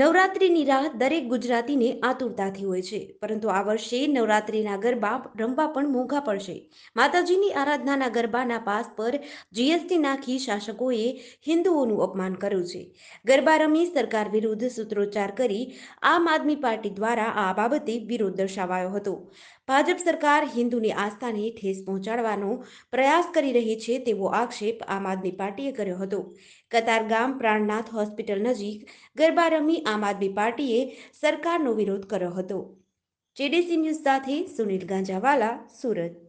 નવરાત્રિની રાહ દરેક ગુજરાતીને આતુરતાથી હોય છે પરંતુ આ વર્ષે નવરાત્રિના ગરબા રમવા પણ મોંઘા પડશે માતાજીની આરાધનાના ગરબાના પાસ પર જીએસટી નાખી શાસકોએ હિન્દુઓનું અપમાન કર્યું છે ગરબા રમી સરકાર વિરુદ્ધ સૂત્રોચ્ચાર કરી આમ આદમી પાર્ટી દ્વારા આ બાબતે વિરોધ દર્શાવાયો હતો ભાજપ સરકાર હિન્દુની આસ્થાને ઠેસ પહોંચાડવાનો પ્રયાસ કરી રહી છે તેવો આક્ષેપ આમ આદમી પાર્ટીએ કર્યો હતો કતારગામ પ્રાણનાથ હોસ્પિટલ નજીક ગરબા રમી આમ આદમી પાર્ટીએ સરકારનો વિરોધ કર્યો હતો જેડીસી ન્યૂઝ સાથે સુનિલ ગાંજાવાલા સુરત